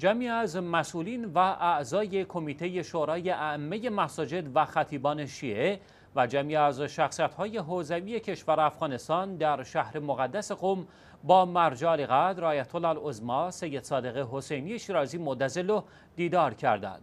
جمعی از مسئولین و اعضای کمیته شورای ائمه مساجد و خطیبان شیعه و جمعی از شخصیت‌های حوزوی کشور افغانستان در شهر مقدس قم با مرجع قدر آیت الله سید صادق حسینی شیرازی مدزلو دیدار کردند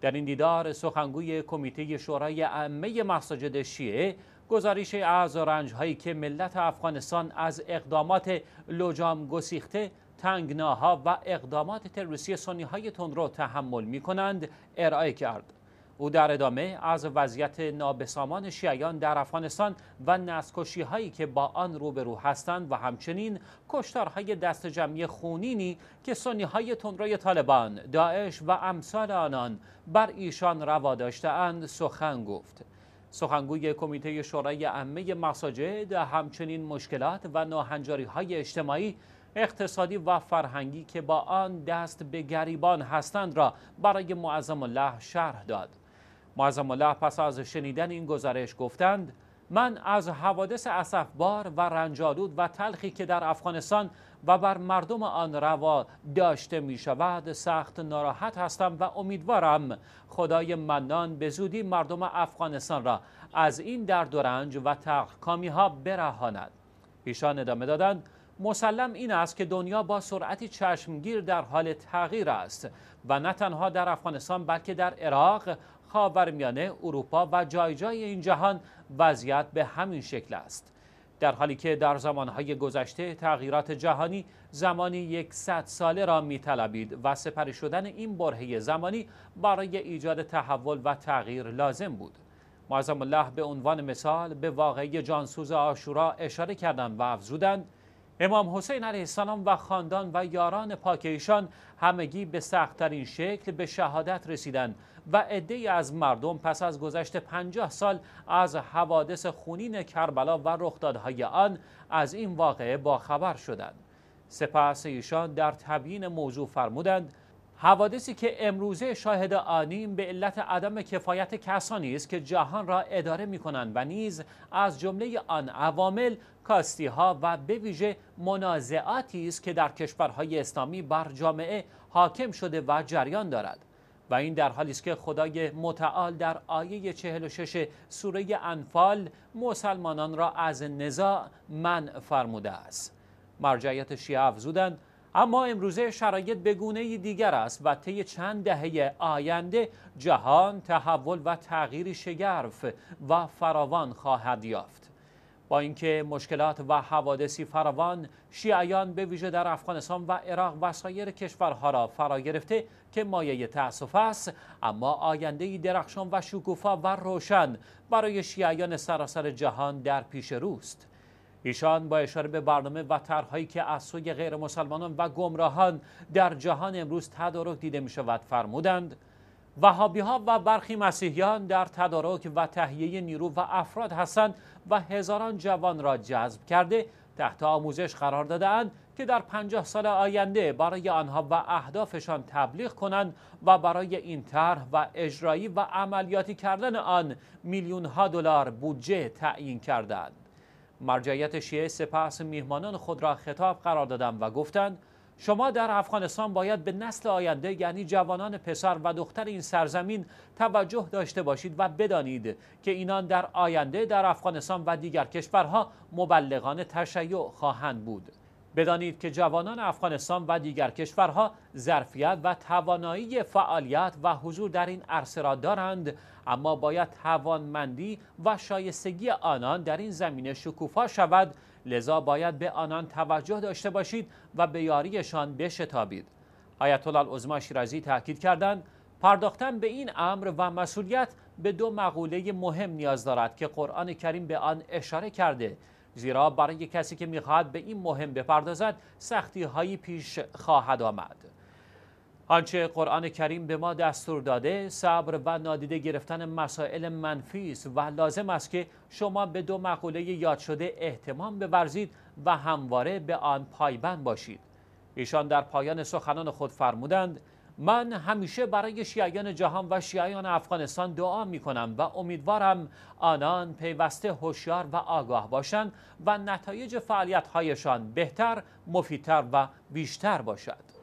در این دیدار سخنگوی کمیته شورای ائمه مساجد شیعه گزارش از رنج هایی که ملت افغانستان از اقدامات لجام گسیخته تنگناها و اقدامات تروریستی سنی های رو تحمل می کنند ارائه کرد. او در ادامه از وضعیت نابسامان شیعیان در افغانستان و نسکشی هایی که با آن روبرو هستند و همچنین کشتارهای دست جمعی خونینی که سنی های تندروی طالبان، داعش و امثال آنان بر ایشان روا داشتهاند سخن گفت. سخنگوی کمیته شورای امه مساجد همچنین مشکلات و ناهنجاری های اجتماعی اقتصادی و فرهنگی که با آن دست به گریبان هستند را برای معظم الله شرح داد معظم الله پس از شنیدن این گزارش گفتند من از حوادث اسفبار و رنجالود و تلخی که در افغانستان و بر مردم آن روا داشته می شود سخت ناراحت هستم و امیدوارم خدای منان به زودی مردم افغانستان را از این درد و رنج و تلخ ها برهاند پیشان ادامه دادند مسلم این است که دنیا با سرعتی چشمگیر در حال تغییر است و نه تنها در افغانستان بلکه در عراق، خاورمیانه، اروپا و جای جای این جهان وضعیت به همین شکل است. در حالی که در زمانهای گذشته تغییرات جهانی زمانی یکصد ساله را میطلبید و سپری شدن این برهه زمانی برای ایجاد تحول و تغییر لازم بود. معظم الله به عنوان مثال به واقعی جانسوز آشورا اشاره کردند و افزودند امام حسین علیه السلام و خاندان و یاران پاکیشان ایشان همگی به سختترین شکل به شهادت رسیدند و عده از مردم پس از گذشت پنجاه سال از حوادث خونین کربلا و رخدادهای آن از این واقعه باخبر شدند. سپس ایشان در تبیین موضوع فرمودند حوادثی که امروزه شاهد آنیم به علت عدم کفایت کسانی است که جهان را اداره می کنند و نیز از جمله آن عوامل کاستی ها و به ویژه منازعاتی است که در کشورهای اسلامی بر جامعه حاکم شده و جریان دارد و این در حالی است که خدای متعال در آیه 46 سوره انفال مسلمانان را از نزاع من فرموده است مرجعیت شیعه افزودند اما امروزه شرایط به گونه دیگر است و طی چند دهه آینده جهان تحول و تغییری شگرف و فراوان خواهد یافت با اینکه مشکلات و حوادثی فراوان شیعیان به ویژه در افغانستان و عراق و سایر کشورها را فرا گرفته که مایه تأسف است اما آینده درخشان و شکوفا و روشن برای شیعیان سراسر جهان در پیش روست ایشان با اشاره به برنامه و طرحهایی که از سوی غیر مسلمانان و گمراهان در جهان امروز تدارک دیده می شود فرمودند وهابی ها و برخی مسیحیان در تدارک و تهیه نیرو و افراد هستند و هزاران جوان را جذب کرده تحت آموزش قرار دادهاند که در پنجاه سال آینده برای آنها و اهدافشان تبلیغ کنند و برای این طرح و اجرایی و عملیاتی کردن آن میلیون ها دلار بودجه تعیین کردند. مرجعیت شیعه سپس میهمانان خود را خطاب قرار دادند و گفتند شما در افغانستان باید به نسل آینده یعنی جوانان پسر و دختر این سرزمین توجه داشته باشید و بدانید که اینان در آینده در افغانستان و دیگر کشورها مبلغان تشیع خواهند بود بدانید که جوانان افغانستان و دیگر کشورها ظرفیت و توانایی فعالیت و حضور در این عرصه را دارند اما باید توانمندی و شایستگی آنان در این زمینه شکوفا شود لذا باید به آنان توجه داشته باشید و به یاریشان بشتابید آیت الله العظما شیرازی تاکید کردند پرداختن به این امر و مسئولیت به دو مقوله مهم نیاز دارد که قرآن کریم به آن اشاره کرده زیرا برای کسی که میخواهد به این مهم بپردازد سختی هایی پیش خواهد آمد آنچه قرآن کریم به ما دستور داده صبر و نادیده گرفتن مسائل منفی است و لازم است که شما به دو مقوله یاد شده احتمام بورزید و همواره به آن پایبند باشید ایشان در پایان سخنان خود فرمودند من همیشه برای شیعیان جهان و شیعیان افغانستان دعا می کنم و امیدوارم آنان پیوسته هوشیار و آگاه باشند و نتایج فعالیت هایشان بهتر، مفیدتر و بیشتر باشد.